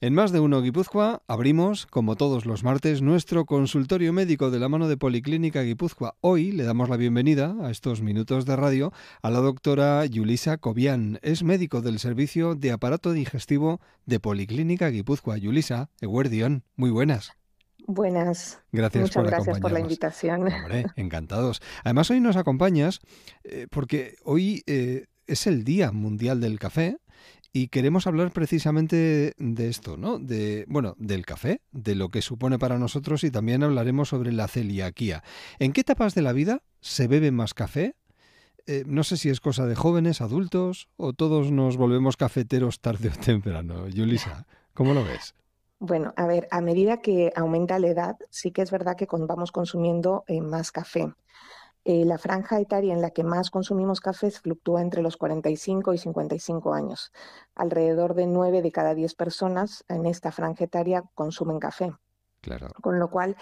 En más de uno Guipúzcoa abrimos, como todos los martes, nuestro consultorio médico de la mano de Policlínica Guipúzcoa. Hoy le damos la bienvenida a estos minutos de radio a la doctora Yulisa Cobian. Es médico del servicio de aparato digestivo de Policlínica Guipúzcoa. Yulisa, Eguerdión, muy buenas. Buenas. Gracias Muchas gracias por la invitación. encantados. Además, hoy nos acompañas eh, porque hoy eh, es el Día Mundial del Café y queremos hablar precisamente de esto, ¿no? De, bueno, del café, de lo que supone para nosotros y también hablaremos sobre la celiaquía. ¿En qué etapas de la vida se bebe más café? Eh, no sé si es cosa de jóvenes, adultos o todos nos volvemos cafeteros tarde o temprano. Yulisa, ¿cómo lo ves? Bueno, a ver, a medida que aumenta la edad, sí que es verdad que vamos consumiendo eh, más café. Eh, la franja etaria en la que más consumimos café fluctúa entre los 45 y 55 años. Alrededor de 9 de cada 10 personas en esta franja etaria consumen café. Claro. Con lo cual,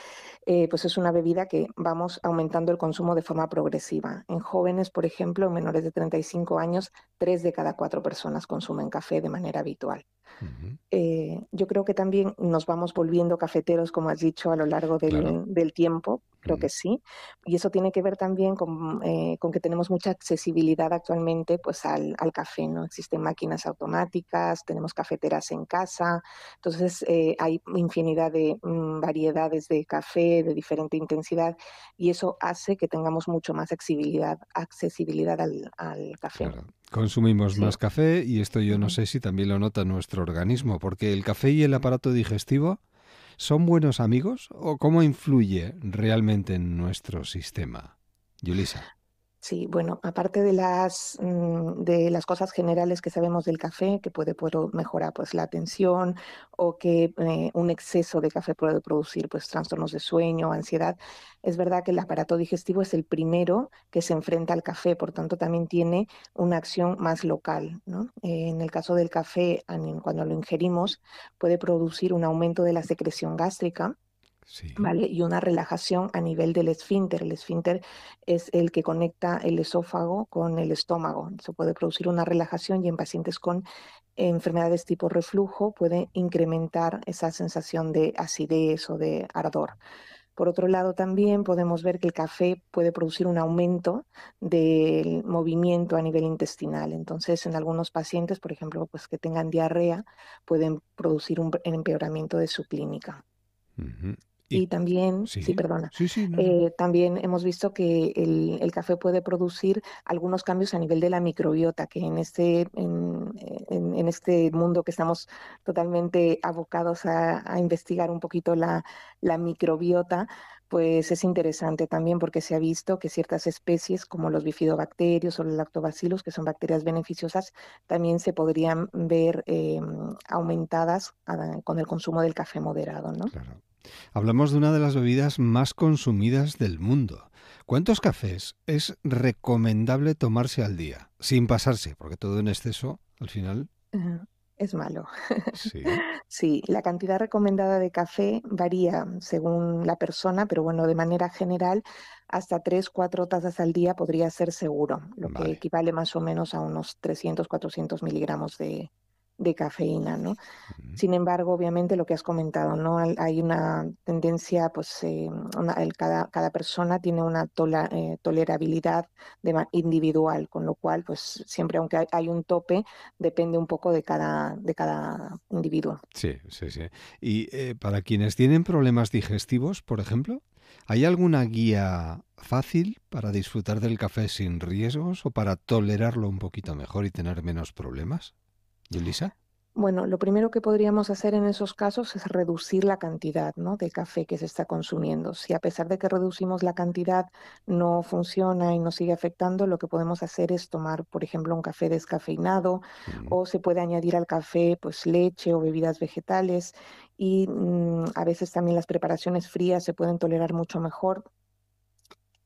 eh, pues es una bebida que vamos aumentando el consumo de forma progresiva. En jóvenes, por ejemplo, menores de 35 años, 3 de cada 4 personas consumen café de manera habitual. Eh, yo creo que también nos vamos volviendo cafeteros, como has dicho, a lo largo del, del tiempo, creo que sí. Y eso tiene que ver también con, eh, que tenemos mucha accesibilidad actualmente pues al, café, ¿no? Existen máquinas automáticas, tenemos cafeteras en casa, entonces eh, hay infinidad de mm, variedades de café de diferente intensidad y eso hace que tengamos mucho más accesibilidad, accesibilidad al, café. Consumimos más café y esto yo no sé si también lo nota nuestro organismo, porque el café y el aparato digestivo ¿Son buenos amigos o cómo influye realmente en nuestro sistema? Yulisa. Sí, bueno, aparte de las, mm, de las cosas generales que sabemos del café, que puede, mejorar pues, la atención o que eh, un exceso de café puede producir pues, trastornos de sueño, ansiedad, es verdad que el aparato digestivo es el primero que se enfrenta al café, por tanto también tiene una acción más local. ¿no? Eh, en el caso del café, cuando lo ingerimos, puede producir un aumento de la secreción gástrica ¿Vale? Y una relajación a nivel del esfínter. El esfínter es el que conecta el esófago con el estómago. Se puede producir una relajación y en pacientes con enfermedades tipo reflujo puede incrementar esa sensación de acidez o de ardor. Por otro lado, también podemos ver que el café puede producir un aumento del movimiento a nivel intestinal. Entonces, en algunos pacientes, por ejemplo, pues que tengan diarrea, pueden producir un empeoramiento de su clínica. Y, también, sí, perdona, eh, también hemos visto que el, café puede producir algunos cambios a nivel de la microbiota, que en este, en, este mundo que estamos totalmente abocados a, investigar un poquito la, la microbiota, pues es interesante también porque se ha visto que ciertas especies como los bifidobacterios o los lactobacilos, que son bacterias beneficiosas, también se podrían ver em, aumentadas ah, con el consumo del café moderado, ¿no? Claro. Hablamos de una de las bebidas más consumidas del mundo. ¿Cuántos cafés es recomendable tomarse al día? Sin pasarse, porque todo en exceso, al final. Es malo. Sí. la cantidad recomendada de café varía según la persona, pero bueno, de manera general, hasta 3, 4 tazas al día podría ser seguro, lo que equivale más o menos a unos 300, 400 miligramos de, de cafeína, ¿no? Sin embargo, obviamente lo que has comentado, ¿no? Hay una tendencia, pues eh, cada, cada, persona tiene una eh, tolerabilidad individual, con lo cual, pues siempre aunque hay, un tope, depende un poco de cada, de cada individuo. Sí, sí, sí. Y eh, para quienes tienen problemas digestivos, por ejemplo, ¿Hay alguna guía fácil para disfrutar del café sin riesgos o para tolerarlo un poquito mejor y tener menos problemas? Yulisa. Bueno, lo primero que podríamos hacer en esos casos es reducir la cantidad ¿no? de café que se está consumiendo. Si a pesar de que reducimos la cantidad no funciona y nos sigue afectando, lo que podemos hacer es tomar, por ejemplo, un café descafeinado o se puede añadir al café pues leche o bebidas vegetales y mm, a veces también las preparaciones frías se pueden tolerar mucho mejor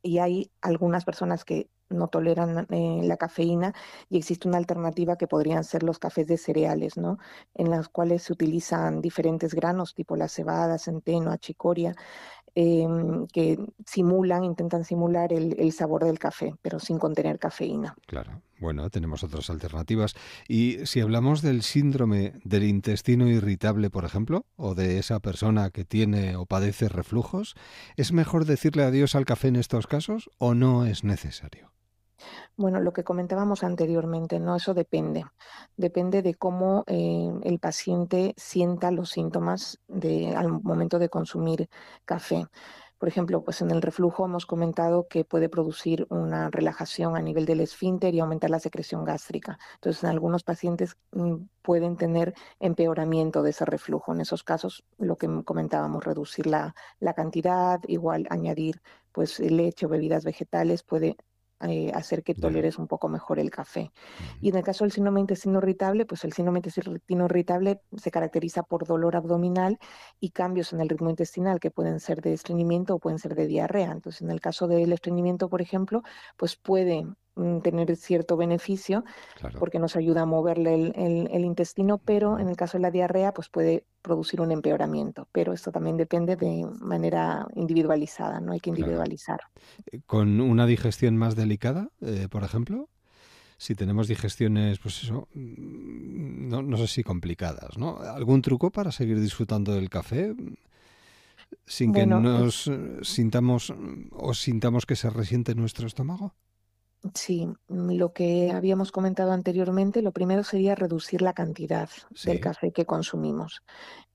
y hay algunas personas que no toleran eh, la cafeína y existe una alternativa que podrían ser los cafés de cereales, ¿no? En las cuales se utilizan diferentes granos tipo la cebada, centeno, achicoria, em, que simulan, intentan simular el, sabor del café, pero sin contener cafeína. Claro, bueno, tenemos otras alternativas. Y si hablamos del síndrome del intestino irritable, por ejemplo, o de esa persona que tiene o padece reflujos, ¿es mejor decirle adiós al café en estos casos o no es necesario? Bueno, lo que comentábamos anteriormente, ¿no? Eso depende. Depende de cómo eh, el paciente sienta los síntomas al momento de consumir café. Por ejemplo, pues en el reflujo hemos comentado que puede producir una relajación a nivel del esfínter y aumentar la secreción gástrica. Entonces, en algunos pacientes mm, pueden tener empeoramiento de ese reflujo. En esos casos, lo que comentábamos, reducir la, cantidad, igual añadir pues leche o bebidas vegetales puede eh, hacer que toleres un poco mejor el café. Y en el caso del síndrome intestino irritable, pues el síndrome intestino irritable se caracteriza por dolor abdominal y cambios en el ritmo intestinal que pueden ser de estreñimiento o pueden ser de diarrea. Entonces, en el caso del estreñimiento, por ejemplo, pues puede Mm, tener cierto beneficio porque nos ayuda a moverle el, intestino, pero en el caso de la diarrea pues puede producir un empeoramiento, pero esto también depende de manera individualizada, no hay que individualizar. Eh, ¿Con una digestión más delicada, eh, por ejemplo? Si tenemos digestiones, pues eso, mm, no, sé si complicadas, ¿no? ¿Algún truco para seguir disfrutando del café? Mm, sin que nos sintamos o sintamos que se resiente nuestro estómago? Sí, mm, lo que habíamos comentado anteriormente, lo primero sería reducir la cantidad del café que consumimos.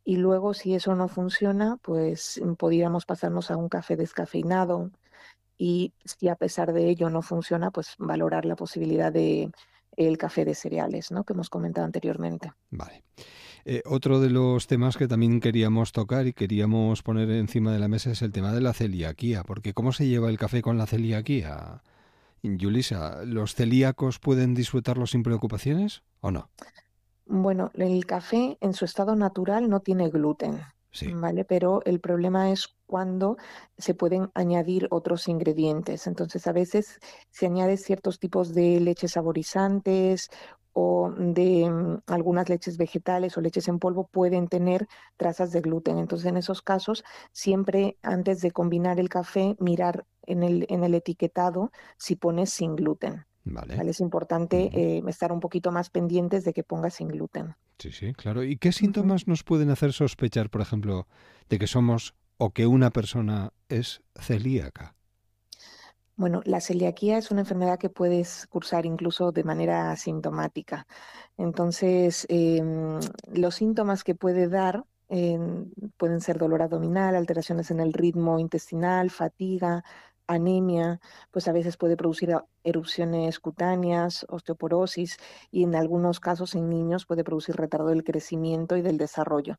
Y luego, si eso no funciona, pues mm, podríamos pasarnos a un café descafeinado. Y si a pesar de ello no funciona, pues valorar la posibilidad de el café de cereales, ¿no? Que hemos comentado anteriormente. Vale. Eh, otro de los temas que también queríamos tocar y queríamos poner encima de la mesa es el tema de la celiaquía, porque ¿cómo se lleva el café con la celiaquía, Yulisa, ¿los celíacos pueden disfrutarlo sin preocupaciones o no? Bueno, el café en su estado natural no tiene gluten, Sí. ¿vale? Pero el problema es cuando se pueden añadir otros ingredientes. Entonces, a veces se añaden ciertos tipos de leches saborizantes o de mm, algunas leches vegetales o leches en polvo pueden tener trazas de gluten. Entonces, en esos casos, siempre antes de combinar el café, mirar en el, en el etiquetado si pones sin gluten. Vale. Es importante eh, estar un poquito más pendientes de que ponga sin gluten. Sí, sí, claro. ¿Y qué síntomas nos pueden hacer sospechar, por ejemplo, de que somos o que una persona es celíaca? Bueno, la celiaquía es una enfermedad que puedes cursar incluso de manera asintomática. Entonces, em, los síntomas que puede dar em, pueden ser dolor abdominal, alteraciones en el ritmo intestinal, fatiga, anemia, pues a veces puede producir ah, erupciones cutáneas, osteoporosis y en algunos casos en niños puede producir retardo del crecimiento y del desarrollo.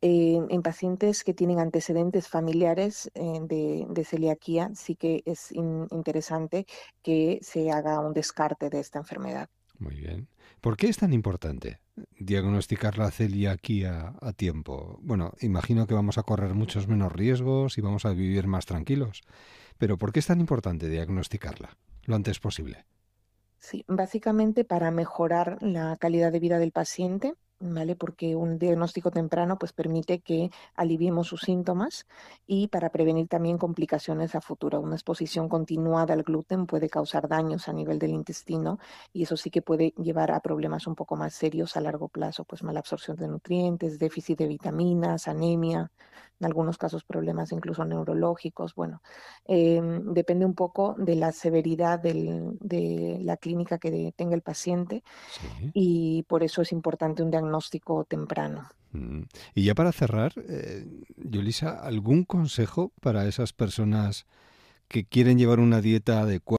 Eh, en pacientes que tienen antecedentes familiares eh, de, celiaquía, sí que es interesante que se haga un descarte de esta enfermedad. Muy bien. ¿Por qué es tan importante? diagnosticar la celiaquía a tiempo? Bueno, imagino que vamos a correr muchos menos riesgos y vamos a vivir más tranquilos. Pero ¿por qué es tan importante diagnosticarla lo antes posible? Sí, básicamente para mejorar la calidad de vida del paciente, ¿vale? Porque un diagnóstico temprano pues permite que aliviemos sus síntomas y para prevenir también complicaciones a futuro. Una exposición continuada al gluten puede causar daños a nivel del intestino y eso sí que puede llevar a problemas un poco más serios a largo plazo, pues mala absorción de nutrientes, déficit de vitaminas, anemia, en algunos casos problemas incluso neurológicos. Bueno, em, depende un poco de la severidad de la clínica que tenga el paciente y por eso es importante un diagnóstico temprano. Mm, y ya para cerrar, eh, Yolisa, ¿algún consejo para esas personas que quieren llevar una dieta adecuada?